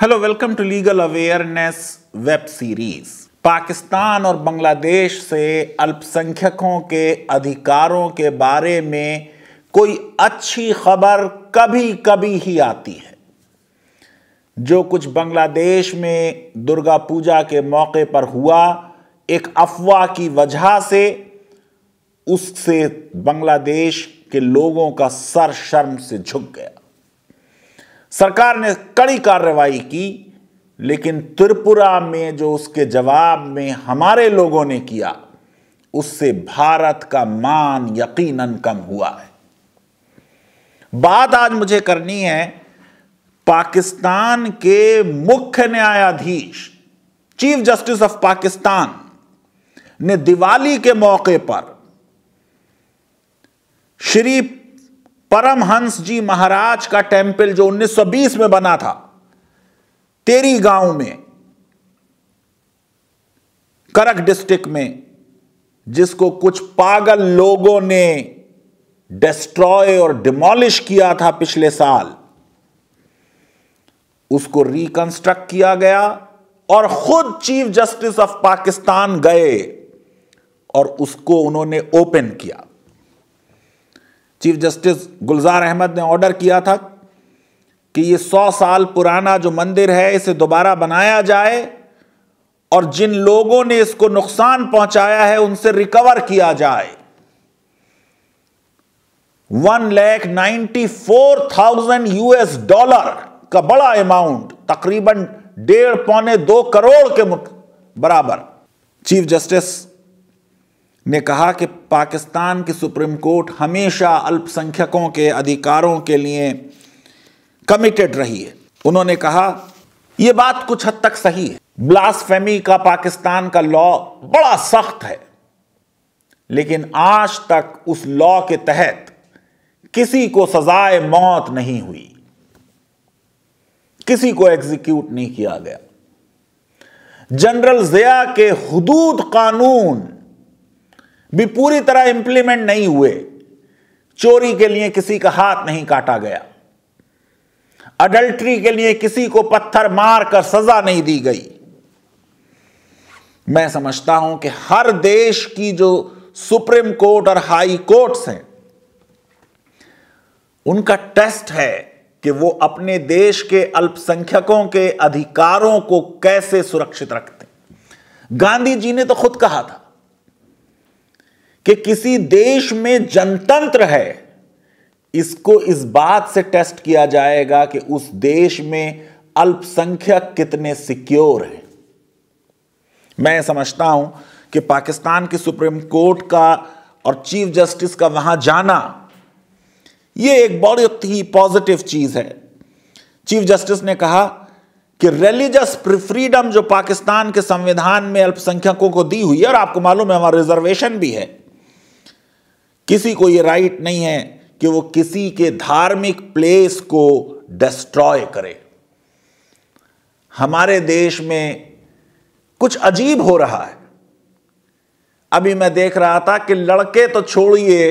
hello welcome to legal awareness web series Pakistan और बांग्लादेश से अल्पसंख्यकों के अधिकारों के बारे में कोई अच्छी खबर कभी कभी ही आती है जो कुछ बांग्लादेश में दुर्गा पूजा के मौके पर हुआ एक अफवाह की वजह से उससे बांग्लादेश के लोगों का सर शर्म से झुक गया सरकार ने कड़ी कार्रवाई की लेकिन त्रिपुरा में जो उसके जवाब में हमारे लोगों ने किया उससे भारत का मान यकीनन कम हुआ है बात आज मुझे करनी है पाकिस्तान के मुख्य न्यायाधीश चीफ जस्टिस ऑफ पाकिस्तान ने दिवाली के मौके पर श्री परमहंस जी महाराज का टेम्पल जो 1920 में बना था तेरी गांव में करक डिस्ट्रिक्ट में जिसको कुछ पागल लोगों ने डिस्ट्रॉय और डिमोलिश किया था पिछले साल उसको रिकंस्ट्रक्ट किया गया और खुद चीफ जस्टिस ऑफ पाकिस्तान गए और उसको उन्होंने ओपन किया चीफ जस्टिस गुलजार अहमद ने ऑर्डर किया था कि ये सौ साल पुराना जो मंदिर है इसे दोबारा बनाया जाए और जिन लोगों ने इसको नुकसान पहुंचाया है उनसे रिकवर किया जाए one lakh ninety four thousand US dollar का बड़ा अमाउंट तकरीबन डेढ़ पौने दो करोड़ के बराबर चीफ जस्टिस મે કહા કે પાકિસ્તાન કે સુપ્રીમ કોર્ટ હંમેશા અલ્પસંખ્યાકો કે અધિકારો કે લિયે કમિટેડ રહી હૈ ઉનહોને કહા યે બાત કુછ હદ તક સહી હૈ બ્લાસ્ફેમી કા પાકિસ્તાન કા લો બડા સખત હૈ લેકિન આજ તક ઉસ લો કે તહેત કિસી કો સજાએ મોત નહીં હુઈ કિસી કો એગઝિક્યુટ નહીં કિયા ગયા જનરલ ઝિયા કે હુદૂદ કાનૂન भी पूरी तरह इंप्लीमेंट नहीं हुए चोरी के लिए किसी का हाथ नहीं काटा गया अडल्ट्री के लिए किसी को पत्थर मारकर सजा नहीं दी गई मैं समझता हूं कि हर देश की जो सुप्रीम कोर्ट और हाई कोर्ट्स हैं उनका टेस्ट है कि वो अपने देश के अल्पसंख्यकों के अधिकारों को कैसे सुरक्षित रखते गांधी जी ने तो खुद कहा था कि किसी देश में जनतंत्र है इसको इस बात से टेस्ट किया जाएगा कि उस देश में अल्पसंख्यक कितने सिक्योर हैं मैं समझता हूं कि पाकिस्तान की सुप्रीम कोर्ट का और चीफ जस्टिस का वहां जाना यह एक बहुत ही पॉजिटिव चीज है चीफ जस्टिस ने कहा कि रिलीजियस फ्रीडम जो पाकिस्तान के संविधान में अल्पसंख्यकों को दी हुई है और आपको मालूम है हमारा रिजर्वेशन भी है किसी को ये राइट नहीं है कि वो किसी के धार्मिक प्लेस को डिस्ट्रॉय करे हमारे देश में कुछ अजीब हो रहा है अभी मैं देख रहा था कि लड़के तो छोड़िए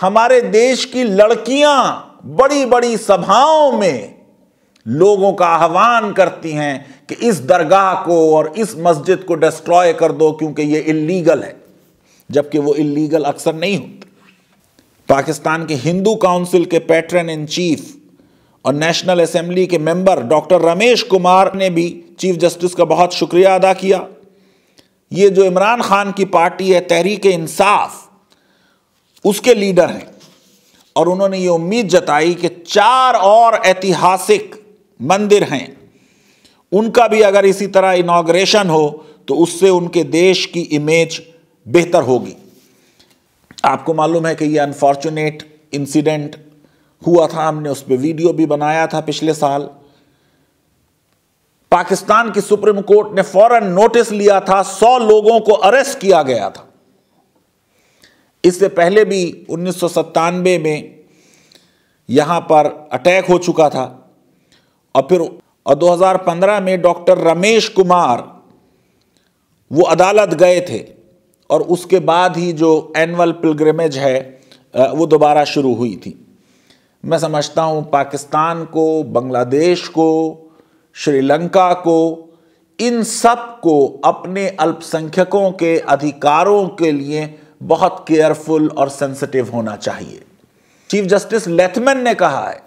हमारे देश की लड़कियां बड़ी बड़ी सभाओं में लोगों का आह्वान करती हैं कि इस दरगाह को और इस मस्जिद को डिस्ट्रॉय कर दो क्योंकि ये इलीगल है जबकि वो इलीगल अक्सर नहीं होते पाकिस्तान के हिंदू काउंसिल के पैटर्न इन चीफ और नेशनल असेंबली के मेंबर डॉक्टर रमेश कुमार ने भी चीफ जस्टिस का बहुत शुक्रिया अदा किया ये जो इमरान खान की पार्टी है तहरीक इंसाफ उसके लीडर हैं और उन्होंने ये उम्मीद जताई कि चार और ऐतिहासिक मंदिर हैं उनका भी अगर इसी तरह इनाग्रेशन हो तो उससे उनके देश की इमेज बेहतर होगी आपको मालूम है कि ये अनफॉर्चुनेट इंसिडेंट हुआ था हमने उस पर वीडियो भी बनाया था पिछले साल पाकिस्तान की सुप्रीम कोर्ट ने फौरन नोटिस लिया था सौ लोगों को अरेस्ट किया गया था इससे पहले भी उन्नीस में यहां पर अटैक हो चुका था और फिर और 2015 में डॉक्टर रमेश कुमार वो अदालत गए थे और उसके बाद ही जो एनअल पिलग्रमेज है वो दोबारा शुरू हुई थी मैं समझता हूँ पाकिस्तान को बांग्लादेश को श्रीलंका को इन सब को अपने अल्पसंख्यकों के अधिकारों के लिए बहुत केयरफुल और सेंसिटिव होना चाहिए चीफ जस्टिस लेथमैन ने कहा है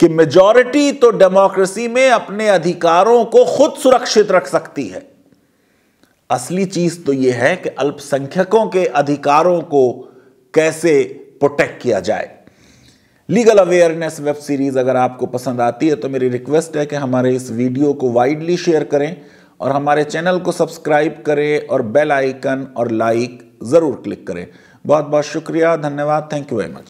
कि मेजॉरिटी तो डेमोक्रेसी में अपने अधिकारों को खुद सुरक्षित रख सकती है असली चीज तो यह है कि अल्पसंख्यकों के अधिकारों को कैसे प्रोटेक्ट किया जाए लीगल अवेयरनेस वेब सीरीज़ अगर आपको पसंद आती है तो मेरी रिक्वेस्ट है कि हमारे इस वीडियो को वाइडली शेयर करें और हमारे चैनल को सब्सक्राइब करें और बेल आइकन और लाइक ज़रूर क्लिक करें बहुत बहुत शुक्रिया धन्यवाद थैंक यू वेरी मच